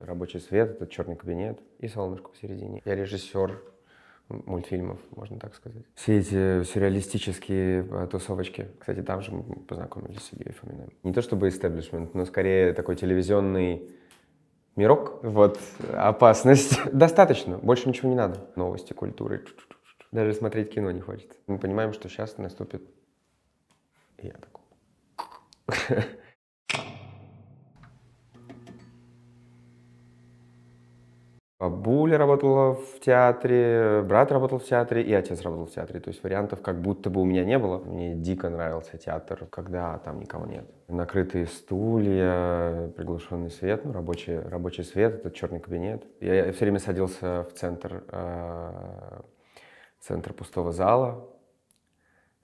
Рабочий свет, этот черный кабинет и солнышко посередине. Я режиссер мультфильмов, можно так сказать. Все эти сюрреалистические а, тусовочки. Кстати, там же мы познакомились с Ильей Фоминым. Не то чтобы истеблишмент, но скорее такой телевизионный мирок. Вот опасность. Достаточно, больше ничего не надо. Новости, культуры. Даже смотреть кино не хочется. Мы понимаем, что сейчас наступит... И я такой... бабуля работала в театре, брат работал в театре и отец работал в театре. То есть вариантов как будто бы у меня не было. Мне дико нравился театр, когда там никого нет. Накрытые стулья, приглушенный свет, ну, рабочий, рабочий свет, это черный кабинет. Я, все время садился в центр, э, центр пустого зала,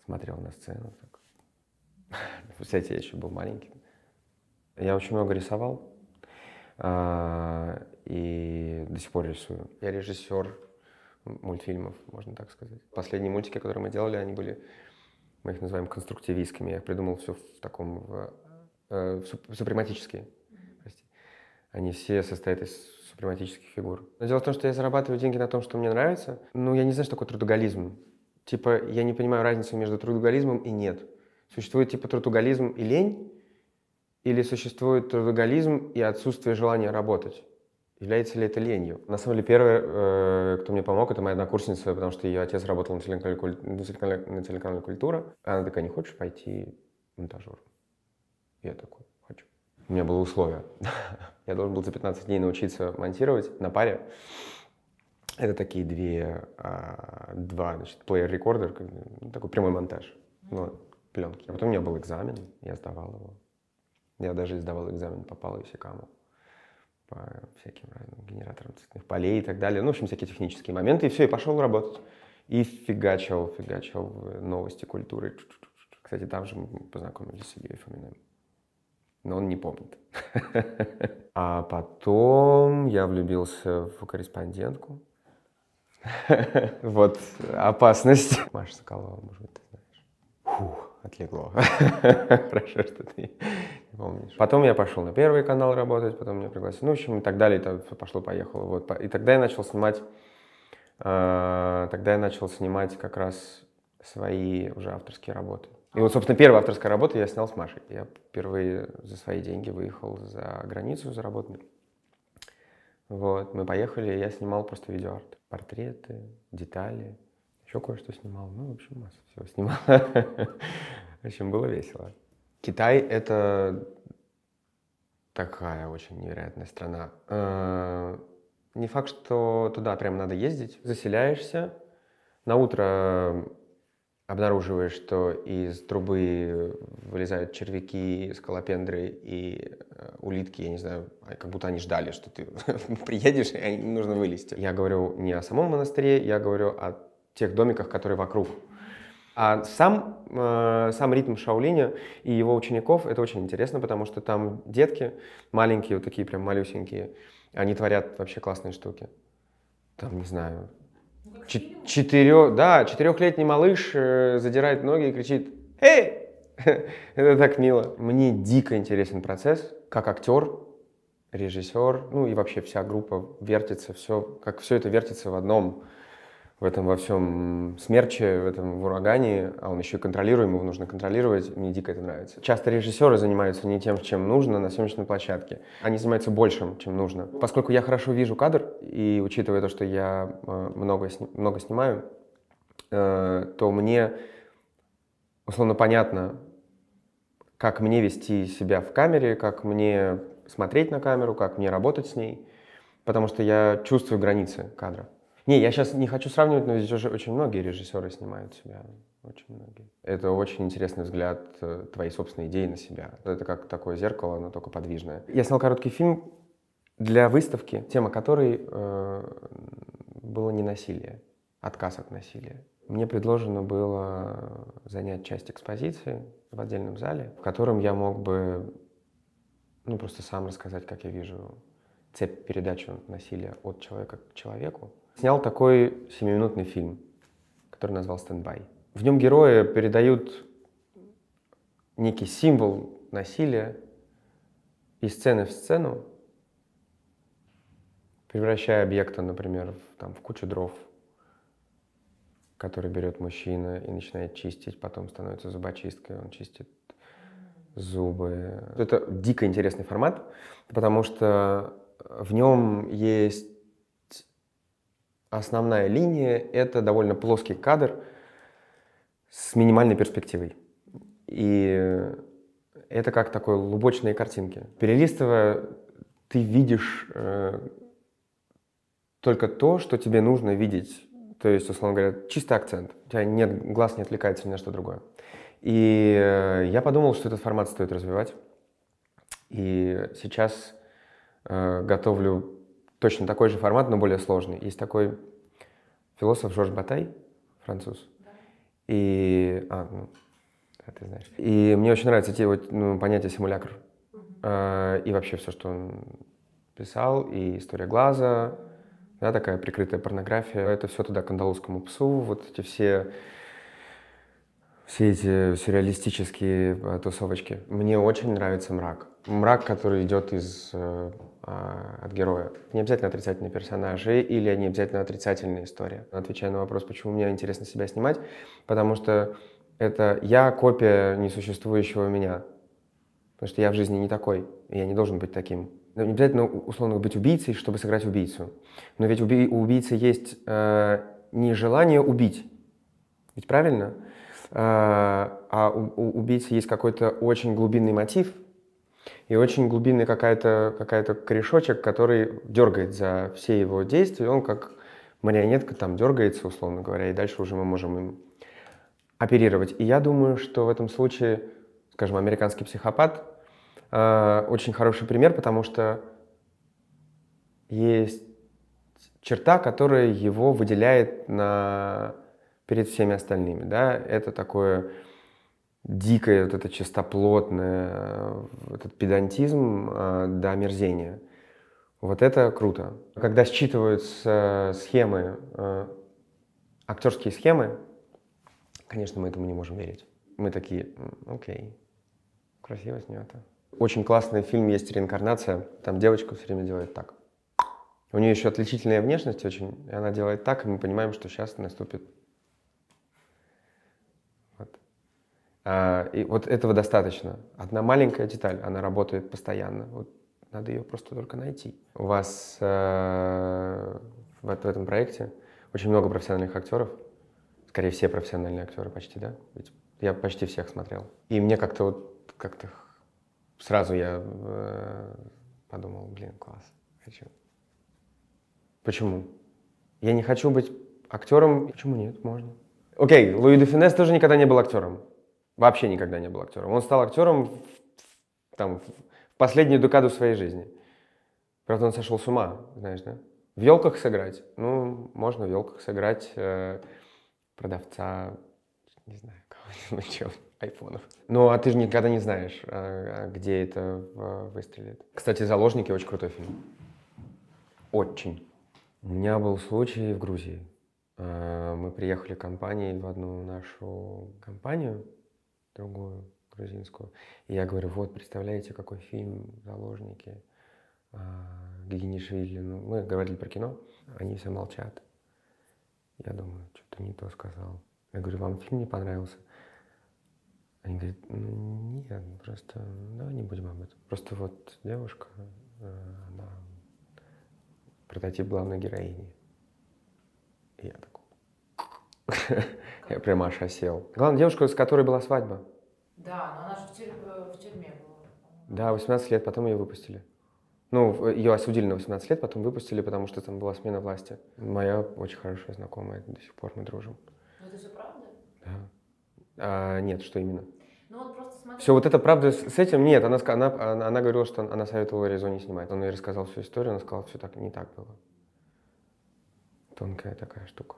смотрел на сцену. Так. Кстати, я еще был маленький. Я очень много рисовал. А, и до сих пор рисую. Я режиссер мультфильмов, можно так сказать. Последние мультики, которые мы делали, они были, мы их называем конструктивистскими. Я придумал все в таком, в, э, в супрематические, Они все состоят из супрематических фигур. Но дело в том, что я зарабатываю деньги на том, что мне нравится. Ну, я не знаю, что такое трудоголизм. Типа, я не понимаю разницу между трудоголизмом и нет. Существует типа трудоголизм и лень, или существует трудоголизм и отсутствие желания работать. Является ли это ленью? На самом деле, первый, э, кто мне помог, это моя однокурсница, потому что ее отец работал на телеканале, на телеканале, на телеканале «Культура». Она такая, не хочешь пойти монтажер? Я такой, хочу. У меня было условие. Я должен был за 15 дней научиться монтировать на паре. Это такие две, а, два, значит, плеер-рекордер, ну, такой прямой монтаж. Вот, пленки. А потом у меня был экзамен, я сдавал его. Я даже сдавал экзамен попал Палу и Секаму по всяким разным генераторам цветных полей и так далее. Ну, в общем, всякие технические моменты. И все, и пошел работать. И фигачил, фигачил новости культуры. Кстати, там же мы познакомились с Ильей Фоминым. Но он не помнит. А потом я влюбился в корреспондентку. Вот опасность. Маша Соколова, может быть, ты знаешь. Фух, отлегло. Хорошо, что ты не помнишь. Потом я пошел на первый канал работать, потом меня пригласили, ну, в общем, и так далее, это пошло-поехало. Вот. И тогда я начал снимать, э, тогда я начал снимать как раз свои уже авторские работы. И вот, собственно, первая авторская работа я снял с Машей. Я впервые за свои деньги выехал за границу заработанный. Вот, мы поехали, я снимал просто видеоарт. Портреты, детали, еще кое-что снимал. Ну, в общем, масса всего снимал. В общем, было весело. Китай — это такая очень невероятная страна. Э, не факт, что туда прям надо ездить. Заселяешься, на утро обнаруживаешь, что из трубы вылезают червяки, скалопендры и э, улитки, я не знаю, а как будто они ждали, что ты приедешь, и им нужно вылезти. Я говорю не о самом монастыре, я говорю о тех домиках, которые вокруг. А сам, э, сам ритм Шаолиня и его учеников, это очень интересно, потому что там детки маленькие, вот такие прям малюсенькие, они творят вообще классные штуки. Там, не знаю, четыре да, четырехлетний малыш э, задирает ноги и кричит «Эй!» Это так мило. Мне дико интересен процесс, как актер, режиссер, ну и вообще вся группа вертится, все, как все это вертится в одном в этом во всем смерче, в этом в урагане, а он еще и контролируем, его нужно контролировать, мне дико это нравится. Часто режиссеры занимаются не тем, чем нужно на съемочной площадке. Они занимаются большим, чем нужно. Поскольку я хорошо вижу кадр, и учитывая то, что я э, много, много снимаю, э, то мне условно понятно, как мне вести себя в камере, как мне смотреть на камеру, как мне работать с ней, потому что я чувствую границы кадра. Не, я сейчас не хочу сравнивать, но здесь уже очень многие режиссеры снимают себя. Очень многие. Это очень интересный взгляд э, твоей собственной идеи на себя. Это как такое зеркало, оно только подвижное. Я снял короткий фильм для выставки, тема которой э, было не насилие, отказ от насилия. Мне предложено было занять часть экспозиции в отдельном зале, в котором я мог бы ну, просто сам рассказать, как я вижу цепь передачи насилия от человека к человеку снял такой семиминутный фильм, который назвал «Стендбай». В нем герои передают некий символ насилия из сцены в сцену, превращая объекта, например, в, там, в кучу дров, который берет мужчина и начинает чистить, потом становится зубочисткой, он чистит зубы. Это дико интересный формат, потому что в нем есть основная линия — это довольно плоский кадр с минимальной перспективой. И это как такой лубочные картинки. Перелистывая, ты видишь э, только то, что тебе нужно видеть. То есть, условно говоря, чистый акцент. У тебя нет, глаз не отвлекается ни на что другое. И э, я подумал, что этот формат стоит развивать. И сейчас э, готовлю точно такой же формат, но более сложный. Есть такой философ Жорж Батай, француз. И... А, ну, ты знаешь. И мне очень нравится те вот, ну, понятия симулякр. Mm-hmm. И вообще все, что он писал, и история глаза, да, такая прикрытая порнография. Это все туда к андалузскому псу, вот эти все все эти сюрреалистические э, тусовочки. Мне очень нравится мрак. Мрак, который идет из э, а, от героя. Не обязательно отрицательные персонажи или не обязательно отрицательная история. Отвечая на вопрос, почему мне интересно себя снимать, потому что это я копия несуществующего меня. Потому что я в жизни не такой, и я не должен быть таким. Ну, не обязательно, условно, быть убийцей, чтобы сыграть убийцу. Но ведь у убийцы есть э, не желание убить. Ведь правильно? А, а у, у убийцы есть какой-то очень глубинный мотив и очень глубинный какая-то какая то корешочек, который дергает за все его действия, он как марионетка там дергается, условно говоря, и дальше уже мы можем им оперировать. И я думаю, что в этом случае, скажем, американский психопат э, очень хороший пример, потому что есть черта, которая его выделяет на перед всеми остальными, да, это такое дикое, вот это чистоплотное, э, этот педантизм э, до мерзения. Вот это круто. Когда считываются схемы, э, актерские схемы, конечно, мы этому не можем верить. Мы такие, окей, красиво снято. Очень классный фильм есть «Реинкарнация». Там девочка все время делает так. У нее еще отличительная внешность очень, и она делает так, и мы понимаем, что сейчас наступит А, и вот этого достаточно. Одна маленькая деталь, она работает постоянно. Вот надо ее просто только найти. У вас э, в, этом проекте очень много профессиональных актеров. Скорее, все профессиональные актеры почти, да? Ведь я почти всех смотрел. И мне как-то вот как-то сразу я э, подумал, блин, класс, хочу. Почему? Я не хочу быть актером. Почему нет? Можно. Окей, Луи де Финес тоже никогда не был актером. Вообще никогда не был актером. Он стал актером там, в последнюю декаду своей жизни. Правда, он сошел с ума, знаешь, да? В елках сыграть. Ну, можно в елках сыграть э, продавца, не знаю, кого-нибудь, чего, айфонов. Ну, а ты же никогда не знаешь, э, где это э, выстрелит. Кстати, «Заложники» — очень крутой фильм. Очень. У меня был случай в Грузии. Э, мы приехали компанией в одну нашу компанию, другую грузинскую. И я говорю, вот, представляете, какой фильм «Заложники» а, Гигинишвили. Ну, мы говорили про кино, они все молчат. Я думаю, что-то не то сказал. Я говорю, вам фильм не понравился? Они говорят, ну, нет, ну, просто давай не будем об этом. Просто вот девушка, э, она прототип главной героини. И я так, Я прям аж осел. Главная девушка, с которой была свадьба. Да, но она же в, э, тюрьме была. Да, 18 лет, потом ее выпустили. Ну, ее осудили на 18 лет, потом выпустили, потому что там была смена власти. Моя очень хорошая знакомая, до сих пор мы дружим. Но это все правда? Да. А, нет, что именно? Ну вот просто смотри. Все, вот это правда с, с этим нет. Она, она, она, она говорила, что она советовала Резо не снимать. Он ей рассказал всю историю, она сказала, что все так не так было. Тонкая такая штука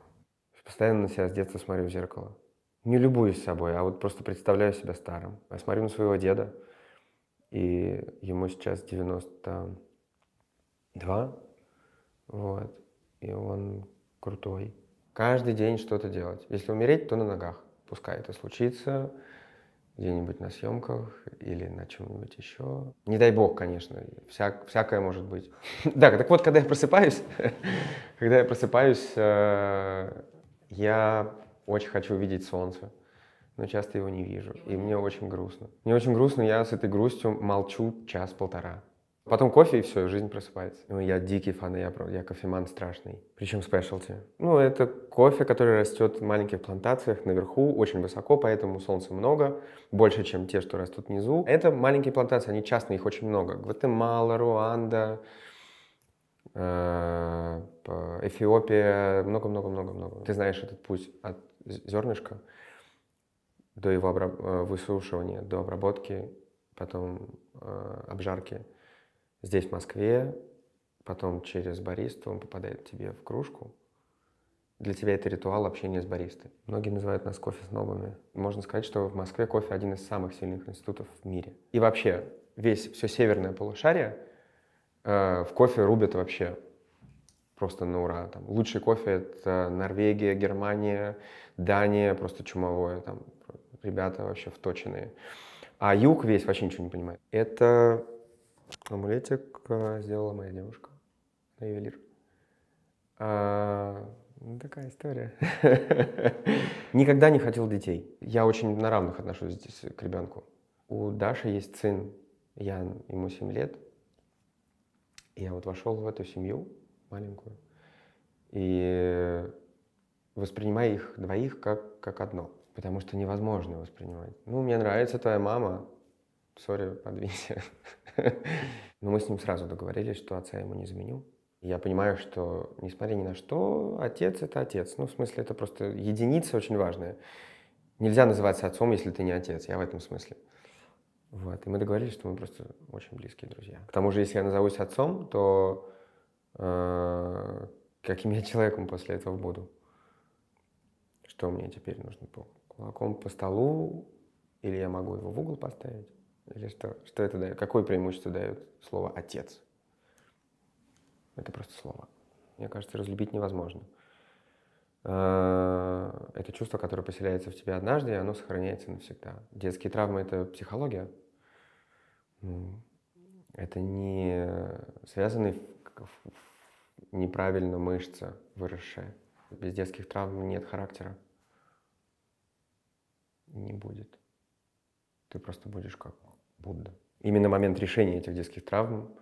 постоянно на себя с детства смотрю в зеркало. Не любуюсь собой, а вот просто представляю себя старым. Я смотрю на своего деда, и ему сейчас 92, вот, и он крутой. Каждый день что-то делать. Если умереть, то на ногах. Пускай это случится где-нибудь на съемках или на чем-нибудь еще. Не дай бог, конечно, всяк, всякое может быть. да, так вот, когда я просыпаюсь, когда я просыпаюсь, э, я очень хочу видеть солнце, но часто его не вижу, и мне очень грустно. Мне очень грустно, я с этой грустью молчу час-полтора. Потом кофе, и все, и жизнь просыпается. Ну, я дикий фан, я, я кофеман страшный. Причем спешлти. Ну, это кофе, который растет в маленьких плантациях наверху, очень высоко, поэтому солнца много, больше, чем те, что растут внизу. Это маленькие плантации, они частные, их очень много. Гватемала, Руанда, Э, Эфиопия, много-много-много-много. Ты знаешь этот путь от зернышка до его э, высушивания, до обработки, потом э, обжарки здесь, в Москве, потом через баристу он попадает тебе в кружку. Для тебя это ритуал общения с баристой. Многие называют нас кофе-снобами. Можно сказать, что в Москве кофе один из самых сильных институтов в мире. И вообще, весь все северное полушарие — Э, в кофе рубят вообще просто на ура. Там, лучший кофе — это Норвегия, Германия, Дания, просто чумовое. Там, ребята вообще вточенные. А юг весь вообще ничего не понимает. Это амулетик э, сделала моя девушка, На ювелир. А, ну, такая история. Никогда не хотел детей. Я очень на равных отношусь здесь к ребенку. У Даши есть сын, Ян, ему 7 лет. И я вот вошел в эту семью маленькую и воспринимаю их двоих как, как одно, потому что невозможно воспринимать. Ну, мне нравится твоя мама, сори, подвинься. Но мы с ним сразу договорились, что отца ему не заменю. Я понимаю, что, несмотря ни на что, отец — это отец. Ну, в смысле, это просто единица очень важная. Нельзя называться отцом, если ты не отец. Я в этом смысле. Вот. И мы договорились, что мы просто очень близкие друзья. К тому же, если я назовусь отцом, то э, каким я человеком после этого буду? Что мне теперь нужно по Кулаком по столу? Или я могу его в угол поставить? Или что? Что это дает? Какое преимущество дает слово «отец»? Это просто слово. Мне кажется, разлюбить невозможно. Э, это чувство, которое поселяется в тебе однажды, и оно сохраняется навсегда. Детские травмы — это психология, это не связанный неправильно мышца выросшая. Без детских травм нет характера. Не будет. Ты просто будешь как Будда. Именно момент решения этих детских травм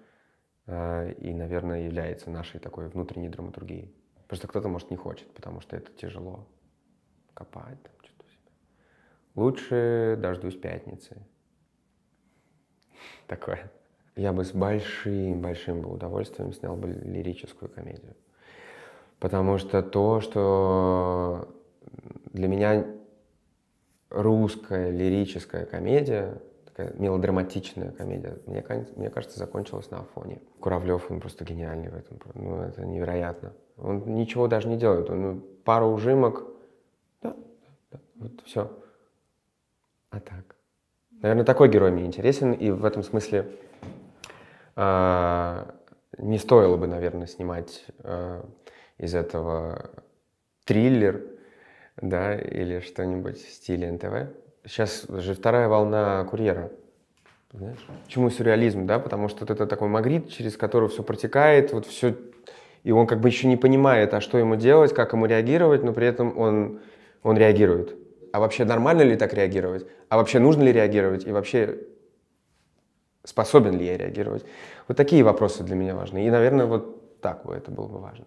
э, и, наверное, является нашей такой внутренней драматургией. Потому что кто-то, может, не хочет, потому что это тяжело копать там что-то Лучше дождусь пятницы, такое. Я бы с большим-большим бы удовольствием снял бы лирическую комедию. Потому что то, что для меня русская лирическая комедия, такая мелодраматичная комедия, мне, мне кажется, закончилась на Афоне. Куравлев, он просто гениальный в этом. Ну, это невероятно. Он ничего даже не делает. Он ну, пару ужимок, да, да, вот все. А так. Наверное, такой герой мне интересен, и в этом смысле э, не стоило бы, наверное, снимать э, из этого триллер, да, или что-нибудь в стиле НТВ. Сейчас же вторая волна курьера. Знаешь? Почему сюрреализм, да? Потому что вот это такой магрит, через который все протекает, вот все, и он как бы еще не понимает, а что ему делать, как ему реагировать, но при этом он, он реагирует а вообще нормально ли так реагировать, а вообще нужно ли реагировать, и вообще способен ли я реагировать. Вот такие вопросы для меня важны. И, наверное, вот так бы это было бы важно.